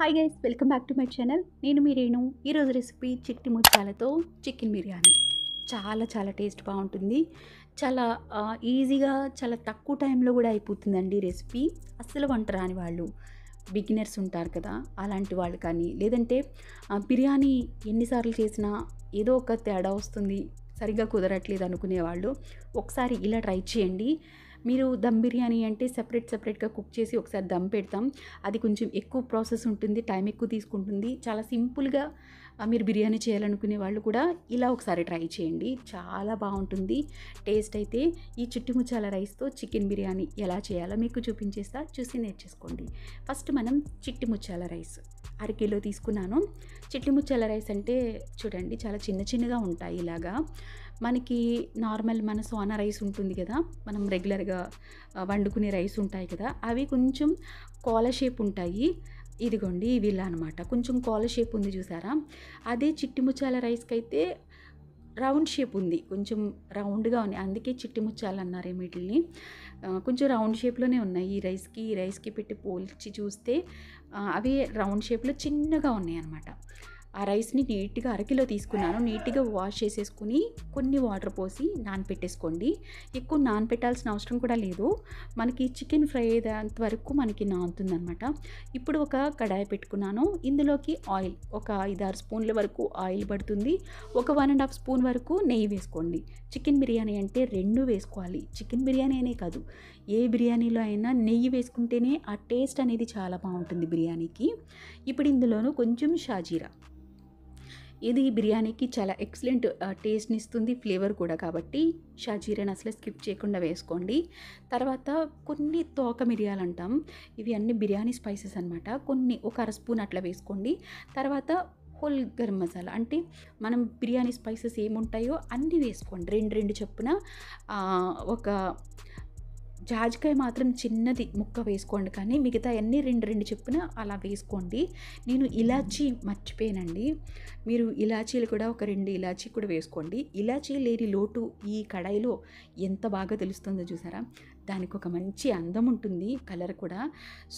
hi guys welcome back to my channel నేను మీ రేణు ఈరోజు రెసిపీ చిట్టి ముత్యాలతో చికెన్ బిర్యానీ చాలా చాలా టేస్ట్ బాగుంటుంది చాలా ఈజీగా చాలా తక్కువ టైంలో కూడా అయిపోతుందండి రెసిపీ అస్సలు వంట రాని వాళ్ళు బిగినర్స్ ఉంటారు కదా అలాంటి వాళ్ళు కానీ లేదంటే బిర్యానీ ఎన్నిసార్లు చేసినా ఏదో ఒక తేడా వస్తుంది సరిగ్గా కుదరట్లేదు అనుకునే వాళ్ళు ఒకసారి ఇలా ట్రై చేయండి మీరు దమ్ బిర్యానీ అంటే సపరేట్ సపరేట్గా కుక్ చేసి ఒకసారి దమ్ పెడతాం అది కొంచెం ఎక్కువ ప్రాసెస్ ఉంటుంది టైం ఎక్కువ తీసుకుంటుంది చాలా సింపుల్గా మీరు బిర్యానీ చేయాలనుకునే వాళ్ళు కూడా ఇలా ఒకసారి ట్రై చేయండి చాలా బాగుంటుంది టేస్ట్ అయితే ఈ చుట్టుముచ్చాల రైస్తో చికెన్ బిర్యానీ ఎలా చేయాలో మీకు చూపించేస్తా చూసి నేర్చేసుకోండి ఫస్ట్ మనం చిట్టుముచ్చాల రైస్ అరకిలో తీసుకున్నాను చిట్టుముచ్చాల రైస్ అంటే చూడండి చాలా చిన్న చిన్నగా ఉంటాయి ఇలాగా మనకి నార్మల్ మన సోనా రైస్ ఉంటుంది కదా మనం రెగ్యులర్గా వండుకునే రైస్ ఉంటాయి కదా అవి కొంచెం కోల షేప్ ఉంటాయి ఇదిగోండి ఇవి ఇలా అనమాట కొంచెం కోల షేప్ ఉంది చూసారా అదే చిట్టి ముచ్చాల రైస్కి అయితే రౌండ్ షేప్ ఉంది కొంచెం రౌండ్గా ఉన్నాయి అందుకే చిట్టి ముచ్చాలు అన్నారు వీటిని కొంచెం రౌండ్ షేప్లోనే ఉన్నాయి ఈ రైస్కి ఈ రైస్కి పెట్టి పోల్చి చూస్తే అవి రౌండ్ షేప్లో చిన్నగా ఉన్నాయి అన్నమాట ఆ రైస్ని నీట్గా అరకిలో తీసుకున్నాను నీట్గా వాష్ చేసేసుకుని కొన్ని వాటర్ పోసి నానపెట్టేసుకోండి ఎక్కువ నానపెట్టాల్సిన అవసరం కూడా లేదు మనకి చికెన్ ఫ్రై అయ్యేంత వరకు మనకి నానుతుందనమాట ఇప్పుడు ఒక కడాయి పెట్టుకున్నాను ఇందులోకి ఆయిల్ ఒక ఐదారు స్పూన్ల వరకు ఆయిల్ పడుతుంది ఒక వన్ అండ్ హాఫ్ స్పూన్ వరకు నెయ్యి వేసుకోండి చికెన్ బిర్యానీ అంటే రెండు వేసుకోవాలి చికెన్ బిర్యానీ అనే కాదు ఏ బిర్యానీలో అయినా నెయ్యి వేసుకుంటేనే ఆ టేస్ట్ అనేది చాలా బాగుంటుంది బిర్యానీకి ఇప్పుడు ఇందులోనూ కొంచెం షాజీరా ఇది బిర్యానీకి చాలా ఎక్సలెంట్ టేస్ట్ని ఇస్తుంది ఫ్లేవర్ కూడా కాబట్టి షాజీరాని అసలు స్కిప్ చేయకుండా వేసుకోండి తర్వాత కొన్ని తోక మిరియాలు అంటాం ఇవి అన్ని బిర్యానీ స్పైసెస్ అనమాట కొన్ని ఒక అర స్పూన్ అట్లా వేసుకోండి తర్వాత హోల్ గరం మసాలా అంటే మనం బిర్యానీ స్పైసెస్ ఏముంటాయో అన్నీ వేసుకోండి రెండు రెండు చొప్పున ఒక జాజికాయ మాత్రం చిన్నది ముక్క వేసుకోండి కానీ మిగతా అన్నీ రెండు రెండు చెప్పున అలా వేసుకోండి నేను ఇలాచీ మర్చిపోయానండి మీరు ఇలాచీలు కూడా ఒక రెండు ఇలాచీ కూడా వేసుకోండి ఇలాచీ లేని లోటు ఈ కడాయిలో ఎంత బాగా తెలుస్తుందో చూసారా దానికి ఒక మంచి అందం ఉంటుంది కలర్ కూడా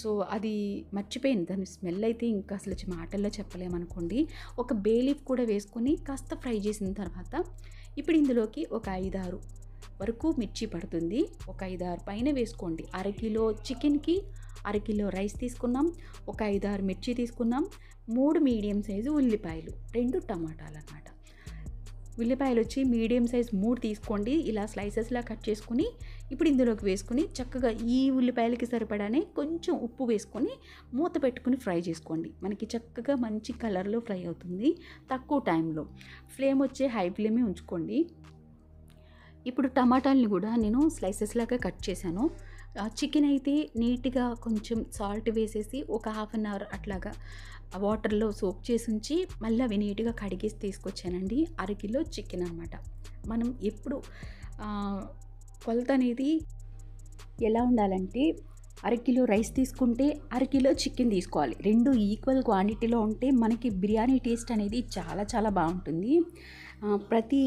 సో అది మర్చిపోయింది దాని స్మెల్ అయితే ఇంకా అసలు మాటల్లో చెప్పలేమనుకోండి ఒక బేలీఫ్ కూడా వేసుకొని కాస్త ఫ్రై చేసిన తర్వాత ఇప్పుడు ఇందులోకి ఒక ఐదారు వరకు మిర్చి పడుతుంది ఒక ఐదారు పైన వేసుకోండి అరకిలో చికెన్కి అరకిలో రైస్ తీసుకున్నాం ఒక ఐదారు మిర్చి తీసుకున్నాం మూడు మీడియం సైజు ఉల్లిపాయలు రెండు టమాటాలు అనమాట ఉల్లిపాయలు వచ్చి మీడియం సైజ్ మూడు తీసుకోండి ఇలా స్లైసెస్లా కట్ చేసుకుని ఇప్పుడు ఇందులోకి వేసుకుని చక్కగా ఈ ఉల్లిపాయలకి సరిపడానే కొంచెం ఉప్పు వేసుకొని మూత పెట్టుకుని ఫ్రై చేసుకోండి మనకి చక్కగా మంచి కలర్లో ఫ్రై అవుతుంది తక్కువ టైంలో ఫ్లేమ్ వచ్చే హై ఫ్లేమే ఉంచుకోండి ఇప్పుడు టమాటాలని కూడా నేను స్లైసెస్ లాగా కట్ చేశాను చికెన్ అయితే నీట్గా కొంచెం సాల్ట్ వేసేసి ఒక హాఫ్ అన్ అవర్ అట్లాగా వాటర్లో సోక్ చేసి ఉంచి మళ్ళీ అవి నీట్గా కడిగేసి తీసుకొచ్చానండి అరకిలో చికెన్ అనమాట మనం ఎప్పుడు కొలత అనేది ఎలా ఉండాలంటే అరకిలో రైస్ తీసుకుంటే అరకిలో చికెన్ తీసుకోవాలి రెండు ఈక్వల్ క్వాంటిటీలో ఉంటే మనకి బిర్యానీ టేస్ట్ అనేది చాలా చాలా బాగుంటుంది ప్రతి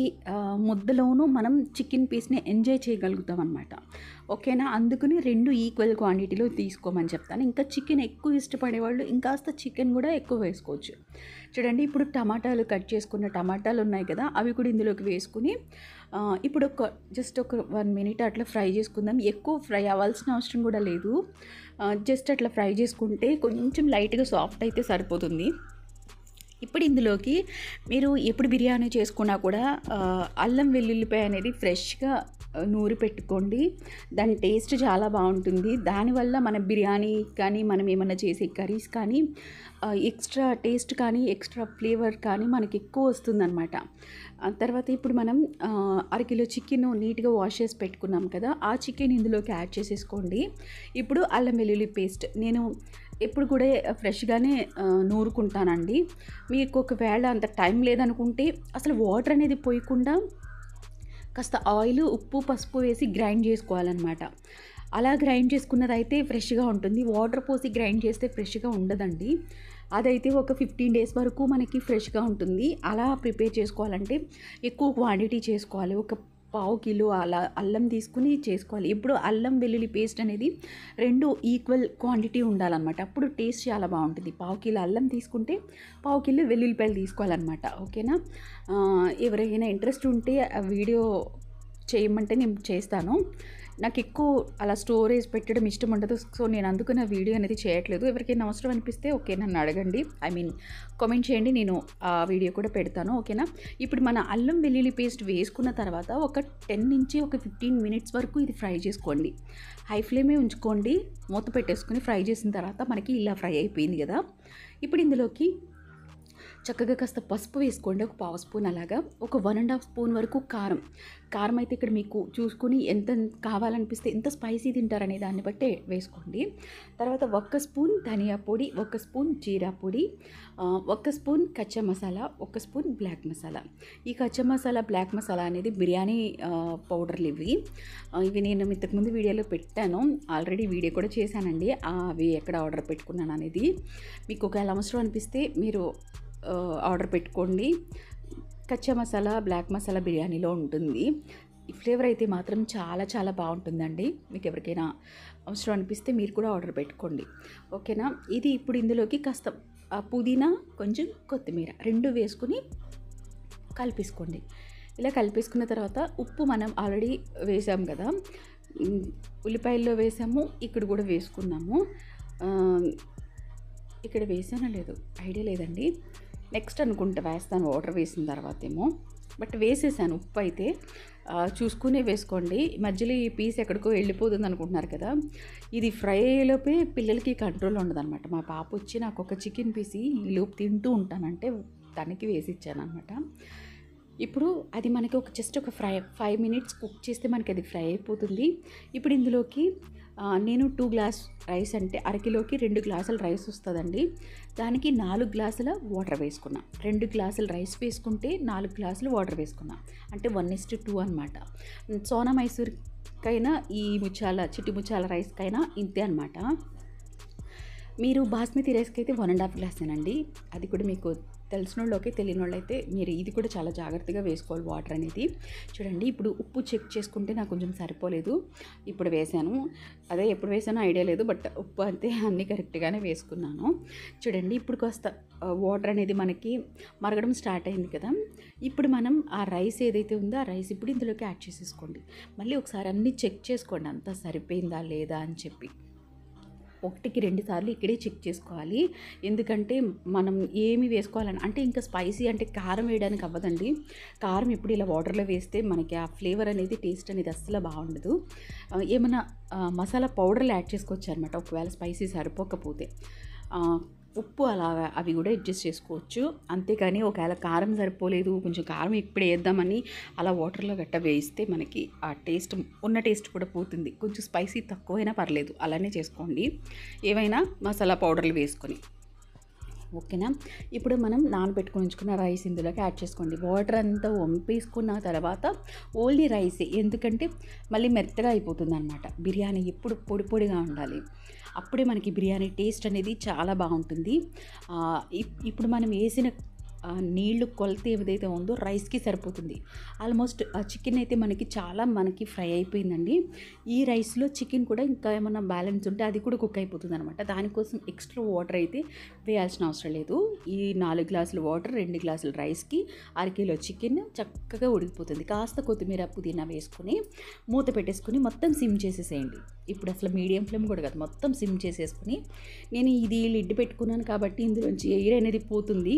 ముద్దలోనూ మనం చికెన్ పీస్ని ఎంజాయ్ చేయగలుగుతాం అనమాట ఓకేనా అందుకని రెండు ఈక్వల్ క్వాంటిటీలో తీసుకోమని చెప్తాను ఇంకా చికెన్ ఎక్కువ ఇష్టపడేవాళ్ళు ఇంకాస్త చికెన్ కూడా ఎక్కువ వేసుకోవచ్చు చూడండి ఇప్పుడు టమాటాలు కట్ చేసుకున్న టమాటాలు ఉన్నాయి కదా అవి కూడా ఇందులోకి వేసుకుని ఇప్పుడు ఒక జస్ట్ ఒక వన్ మినిట్ అట్లా ఫ్రై చేసుకుందాం ఎక్కువ ఫ్రై అవ్వాల్సిన అవసరం కూడా లేదు జస్ట్ అట్లా ఫ్రై చేసుకుంటే కొంచెం లైట్గా సాఫ్ట్ అయితే సరిపోతుంది ఇప్పుడు ఇందులోకి మీరు ఎప్పుడు బిర్యానీ చేసుకున్నా కూడా అల్లం వెల్లుల్లిపాయ అనేది ఫ్రెష్గా నూరి పెట్టుకోండి దాని టేస్ట్ చాలా బాగుంటుంది దానివల్ల మన బిర్యానీ కానీ మనం ఏమైనా చేసే కర్రీస్ కానీ ఎక్స్ట్రా టేస్ట్ కానీ ఎక్స్ట్రా ఫ్లేవర్ కానీ మనకి ఎక్కువ వస్తుందన్నమాట తర్వాత ఇప్పుడు మనం అరకిలో చికెన్ నీట్గా వాష్ చేసి పెట్టుకున్నాం కదా ఆ చికెన్ ఇందులోకి యాడ్ చేసేసుకోండి ఇప్పుడు అల్లం వెల్లుల్లి పేస్ట్ నేను ఎప్పుడు కూడా ఫ్రెష్గానే నూరుకుంటానండి మీకు ఒకవేళ అంత టైం లేదనుకుంటే అసలు వాటర్ అనేది పోయకుండా కాస్త ఆయిల్ ఉప్పు పసుపు వేసి గ్రైండ్ చేసుకోవాలన్నమాట అలా గ్రైండ్ చేసుకున్నదైతే ఫ్రెష్గా ఉంటుంది వాటర్ పోసి గ్రైండ్ చేస్తే ఫ్రెష్గా ఉండదండి అదైతే ఒక ఫిఫ్టీన్ డేస్ వరకు మనకి ఫ్రెష్గా ఉంటుంది అలా ప్రిపేర్ చేసుకోవాలంటే ఎక్కువ క్వాంటిటీ చేసుకోవాలి ఒక పావు కిలో అలా అల్లం తీసుకుని చేసుకోవాలి ఇప్పుడు అల్లం వెల్లుల్లి పేస్ట్ అనేది రెండు ఈక్వల్ క్వాంటిటీ ఉండాలన్నమాట అప్పుడు టేస్ట్ చాలా బాగుంటుంది పావు కిలో అల్లం తీసుకుంటే పావు కిలో వెల్లుల్లిపాయలు తీసుకోవాలన్నమాట ఓకేనా ఎవరైనా ఇంట్రెస్ట్ ఉంటే వీడియో చేయమంటే నేను చేస్తాను నాకు ఎక్కువ అలా స్టోరేజ్ పెట్టడం ఇష్టం ఉండదు సో నేను అందుకు నా వీడియో అనేది చేయట్లేదు ఎవరికైనా అవసరం అనిపిస్తే ఓకే నన్ను అడగండి ఐ మీన్ కామెంట్ చేయండి నేను ఆ వీడియో కూడా పెడతాను ఓకేనా ఇప్పుడు మన అల్లం వెల్లుల్లి పేస్ట్ వేసుకున్న తర్వాత ఒక టెన్ నుంచి ఒక ఫిఫ్టీన్ మినిట్స్ వరకు ఇది ఫ్రై చేసుకోండి హై ఫ్లేమే ఉంచుకోండి మూత పెట్టేసుకుని ఫ్రై చేసిన తర్వాత మనకి ఇలా ఫ్రై అయిపోయింది కదా ఇప్పుడు ఇందులోకి చక్కగా కాస్త పసుపు వేసుకోండి ఒక పావు స్పూన్ అలాగా ఒక వన్ అండ్ హాఫ్ స్పూన్ వరకు కారం కారం అయితే ఇక్కడ మీకు చూసుకుని ఎంత కావాలనిపిస్తే ఎంత స్పైసీ తింటారనే దాన్ని బట్టి వేసుకోండి తర్వాత ఒక్క స్పూన్ ధనియా పొడి ఒక స్పూన్ జీరా పొడి ఒక స్పూన్ కచ్చా మసాలా ఒక స్పూన్ బ్లాక్ మసాలా ఈ కచ్చా మసాలా బ్లాక్ మసాలా అనేది బిర్యానీ పౌడర్లు ఇవి ఇవి నేను ఇంతకుముందు వీడియోలో పెట్టాను ఆల్రెడీ వీడియో కూడా చేశానండి అవి ఎక్కడ ఆర్డర్ పెట్టుకున్నాను అనేది మీకు ఒకవేళ అవసరం అనిపిస్తే మీరు ఆర్డర్ పెట్టుకోండి కచ్చా మసాలా బ్లాక్ మసాలా బిర్యానీలో ఉంటుంది ఈ ఫ్లేవర్ అయితే మాత్రం చాలా చాలా బాగుంటుందండి మీకు ఎవరికైనా అవసరం అనిపిస్తే మీరు కూడా ఆర్డర్ పెట్టుకోండి ఓకేనా ఇది ఇప్పుడు ఇందులోకి కాస్త పుదీనా కొంచెం కొత్తిమీర రెండు వేసుకుని కలిపేసుకోండి ఇలా కలిపేసుకున్న తర్వాత ఉప్పు మనం ఆల్రెడీ వేసాం కదా ఉల్లిపాయల్లో వేసాము ఇక్కడ కూడా వేసుకున్నాము ఇక్కడ వేసానా లేదు ఐడియా లేదండి నెక్స్ట్ అనుకుంటే వేస్తాను వాటర్ వేసిన తర్వాత ఏమో బట్ వేసేసాను ఉప్పు అయితే చూసుకునే వేసుకోండి మధ్యలో ఈ పీస్ ఎక్కడికో వెళ్ళిపోతుంది అనుకుంటున్నారు కదా ఇది ఫ్రై అయ్యేలోపే పిల్లలకి కంట్రోల్ ఉండదన్నమాట మా పాప వచ్చి నాకు ఒక చికెన్ పీస్ ఈ లోపు తింటూ ఉంటానంటే తనకి వేసి ఇచ్చాను అనమాట ఇప్పుడు అది మనకి ఒక జస్ట్ ఒక ఫ్రై ఫైవ్ మినిట్స్ కుక్ చేస్తే మనకి అది ఫ్రై అయిపోతుంది ఇప్పుడు ఇందులోకి నేను టూ గ్లాస్ రైస్ అంటే అరకిలోకి రెండు గ్లాసుల రైస్ వస్తుందండి దానికి నాలుగు గ్లాసుల వాటర్ వేసుకున్నా రెండు గ్లాసుల రైస్ వేసుకుంటే నాలుగు గ్లాసులు వాటర్ వేసుకున్నా అంటే వన్ ఇస్ట్ టూ అనమాట సోనా మైసూర్కైనా ఈ ముచ్చాల చిట్టి ముచ్చాల రైస్కైనా ఇంతే అనమాట మీరు బాస్మతి రైస్కి అయితే వన్ అండ్ హాఫ్ గ్లాసేనండి అది కూడా మీకు తెలిసినోళ్ళకి తెలియనోళ్ళైతే మీరు ఇది కూడా చాలా జాగ్రత్తగా వేసుకోవాలి వాటర్ అనేది చూడండి ఇప్పుడు ఉప్పు చెక్ చేసుకుంటే నాకు కొంచెం సరిపోలేదు ఇప్పుడు వేసాను అదే ఎప్పుడు వేసానో ఐడియా లేదు బట్ ఉప్పు అయితే అన్నీ కరెక్ట్గానే వేసుకున్నాను చూడండి ఇప్పుడు కాస్త వాటర్ అనేది మనకి మరగడం స్టార్ట్ అయింది కదా ఇప్పుడు మనం ఆ రైస్ ఏదైతే ఉందో ఆ రైస్ ఇప్పుడు ఇందులోకి యాడ్ చేసేసుకోండి మళ్ళీ ఒకసారి అన్నీ చెక్ చేసుకోండి అంతా సరిపోయిందా లేదా అని చెప్పి ఒకటికి రెండు సార్లు ఇక్కడే చెక్ చేసుకోవాలి ఎందుకంటే మనం ఏమి వేసుకోవాలని అంటే ఇంకా స్పైసీ అంటే కారం వేయడానికి అవ్వదండి కారం ఇప్పుడు ఇలా వాటర్లో వేస్తే మనకి ఆ ఫ్లేవర్ అనేది టేస్ట్ అనేది అస్సలు బాగుండదు ఏమైనా మసాలా పౌడర్లు యాడ్ చేసుకోవచ్చు అనమాట ఒకవేళ స్పైసీ సరిపోకపోతే ఉప్పు అలా అవి కూడా అడ్జస్ట్ చేసుకోవచ్చు అంతేకాని ఒకవేళ కారం సరిపోలేదు కొంచెం కారం ఇప్పుడు వేద్దామని అలా వాటర్లో గట్ట వేయిస్తే మనకి ఆ టేస్ట్ ఉన్న టేస్ట్ కూడా పోతుంది కొంచెం స్పైసీ తక్కువైనా పర్లేదు అలానే చేసుకోండి ఏవైనా మసాలా పౌడర్లు వేసుకొని ఓకేనా ఇప్పుడు మనం నానబెట్టుకుని ఉంచుకున్న రైస్ ఇందులోకి యాడ్ చేసుకోండి వాటర్ అంతా వంపేసుకున్న తర్వాత ఓన్లీ రైస్ ఎందుకంటే మళ్ళీ మెత్తగా అయిపోతుంది అనమాట బిర్యానీ ఎప్పుడు పొడి పొడిగా ఉండాలి అప్పుడే మనకి బిర్యానీ టేస్ట్ అనేది చాలా బాగుంటుంది ఇప్పుడు మనం వేసిన నీళ్లు కొలత ఏదైతే ఉందో రైస్కి సరిపోతుంది ఆల్మోస్ట్ ఆ చికెన్ అయితే మనకి చాలా మనకి ఫ్రై అయిపోయిందండి ఈ రైస్లో చికెన్ కూడా ఇంకా ఏమైనా బ్యాలెన్స్ ఉంటే అది కూడా కుక్ అయిపోతుంది అనమాట దానికోసం ఎక్స్ట్రా వాటర్ అయితే వేయాల్సిన అవసరం లేదు ఈ నాలుగు గ్లాసులు వాటర్ రెండు గ్లాసులు రైస్కి అరకిలో చికెన్ చక్కగా ఉడికిపోతుంది కాస్త కొత్తిమీర పుదీనా వేసుకొని మూత పెట్టేసుకుని మొత్తం సిమ్ చేసేసేయండి ఇప్పుడు అసలు మీడియం ఫ్లేమ్ కూడా కదా మొత్తం సిమ్ చేసేసుకుని నేను ఇది లిడ్ పెట్టుకున్నాను కాబట్టి ఇందులోంచి ఎయిర్ అనేది పోతుంది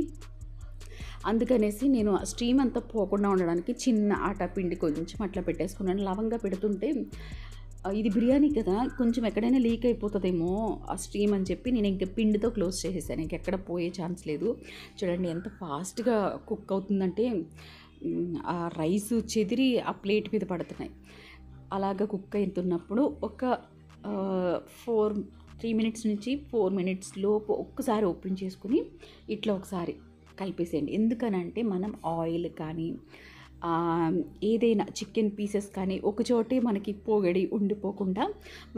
అందుకనేసి నేను ఆ స్టీమ్ అంతా పోకుండా ఉండడానికి చిన్న ఆటా పిండి కొంచెం అట్లా పెట్టేసుకున్నాను లవంగా పెడుతుంటే ఇది బిర్యానీ కదా కొంచెం ఎక్కడైనా లీక్ అయిపోతుందేమో ఆ స్టీమ్ అని చెప్పి నేను ఇంకా పిండితో క్లోజ్ చేసేసాను ఇంకెక్కడ పోయే ఛాన్స్ లేదు చూడండి ఎంత ఫాస్ట్గా కుక్ అవుతుందంటే ఆ రైస్ చెదిరి ఆ ప్లేట్ మీద పడుతున్నాయి అలాగ కుక్ అవుతున్నప్పుడు ఒక ఫోర్ త్రీ మినిట్స్ నుంచి ఫోర్ మినిట్స్ లోపు ఒక్కసారి ఓపెన్ చేసుకుని ఇట్లా ఒకసారి కలిపేసేయండి ఎందుకనంటే మనం ఆయిల్ కానీ ఏదైనా చికెన్ పీసెస్ కానీ ఒకచోటే మనకి పోగడి ఉండిపోకుండా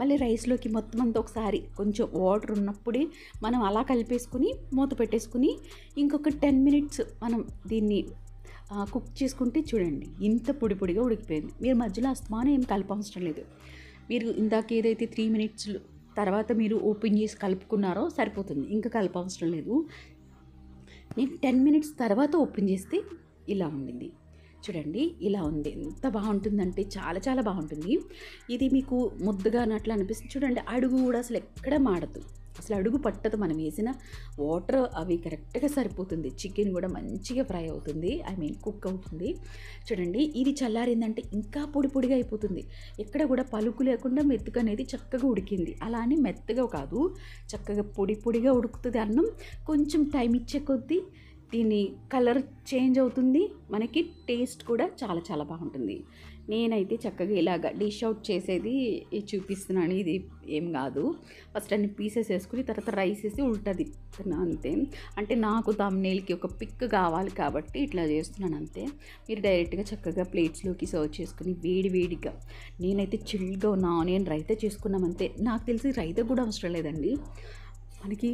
మళ్ళీ రైస్లోకి మొత్తం అంతా ఒకసారి కొంచెం వాటర్ ఉన్నప్పుడే మనం అలా కలిపేసుకుని మూత పెట్టేసుకుని ఇంకొక టెన్ మినిట్స్ మనం దీన్ని కుక్ చేసుకుంటే చూడండి ఇంత పొడి పొడిగా ఉడికిపోయింది మీరు మధ్యలో అస్తమానం ఏం కలపవసరం లేదు మీరు ఇందాక ఏదైతే త్రీ మినిట్స్ తర్వాత మీరు ఓపెన్ చేసి కలుపుకున్నారో సరిపోతుంది ఇంకా కలపవసరం లేదు నేను టెన్ మినిట్స్ తర్వాత ఓపెన్ చేస్తే ఇలా ఉండింది చూడండి ఇలా ఉంది ఎంత బాగుంటుందంటే చాలా చాలా బాగుంటుంది ఇది మీకు ముద్దుగా అన్నట్లు అనిపిస్తుంది చూడండి అడుగు కూడా అసలు ఎక్కడ మాడదు అసలు అడుగు పట్టదు మనం వేసిన వాటర్ అవి కరెక్ట్గా సరిపోతుంది చికెన్ కూడా మంచిగా ఫ్రై అవుతుంది ఐ మీన్ కుక్ అవుతుంది చూడండి ఇది చల్లారిందంటే ఇంకా పొడి పొడిగా అయిపోతుంది ఎక్కడ కూడా పలుకు లేకుండా మెత్తగా అనేది చక్కగా ఉడికింది అలా అని మెత్తగా కాదు చక్కగా పొడి పొడిగా ఉడుకుతుంది అన్నం కొంచెం టైం ఇచ్చే కొద్దీ దీన్ని కలర్ చేంజ్ అవుతుంది మనకి టేస్ట్ కూడా చాలా చాలా బాగుంటుంది నేనైతే చక్కగా ఇలాగ డిష్ అవుట్ చేసేది చూపిస్తున్నాను ఇది ఏం కాదు ఫస్ట్ అన్ని పీసెస్ వేసుకుని తర్వాత రైస్ వేసి ఉల్టా తిప్పుతున్నా అంతే అంటే నాకు తమ్నేల్కి ఒక పిక్ కావాలి కాబట్టి ఇట్లా చేస్తున్నాను అంతే మీరు డైరెక్ట్గా చక్కగా ప్లేట్స్లోకి సర్వ్ చేసుకుని వేడి వేడిగా నేనైతే చిల్గా ఉన్న నేను రైతే చేసుకున్నాం అంతే నాకు తెలిసి రైత కూడా అవసరం లేదండి మనకి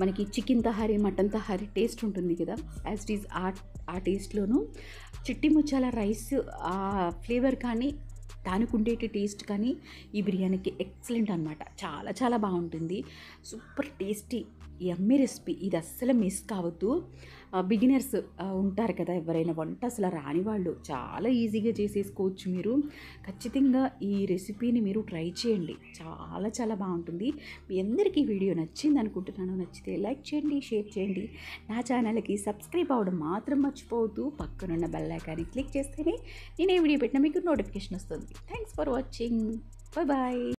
మనకి chicken tahari mutton tahari taste ఉంటుంది కదా యాజ్ ఇట్ ఈస్ ఆ ఆ టేస్ట్లోనూ చిట్టి ముచ్చాల రైస్ ఆ ఫ్లేవర్ కానీ దానికి ఉండేటి టేస్ట్ కానీ ఈ బిర్యానీకి ఎక్సలెంట్ అనమాట చాలా చాలా బాగుంటుంది సూపర్ టేస్టీ ఎమ్మె రెసిపీ ఇది అస్సలు మిస్ కావద్దు బిగినర్స్ ఉంటారు కదా ఎవరైనా వంట అసలు రాని వాళ్ళు చాలా ఈజీగా చేసేసుకోవచ్చు మీరు ఖచ్చితంగా ఈ రెసిపీని మీరు ట్రై చేయండి చాలా చాలా బాగుంటుంది మీ అందరికీ వీడియో నచ్చింది అనుకుంటున్నాను నచ్చితే లైక్ చేయండి షేర్ చేయండి నా ఛానల్కి సబ్స్క్రైబ్ అవ్వడం మాత్రం మర్చిపోవద్దు పక్కనున్న బెల్ ఐకాన్ని క్లిక్ చేస్తేనే నేను ఏ వీడియో పెట్టినా మీకు నోటిఫికేషన్ వస్తుంది thanks for watching bye bye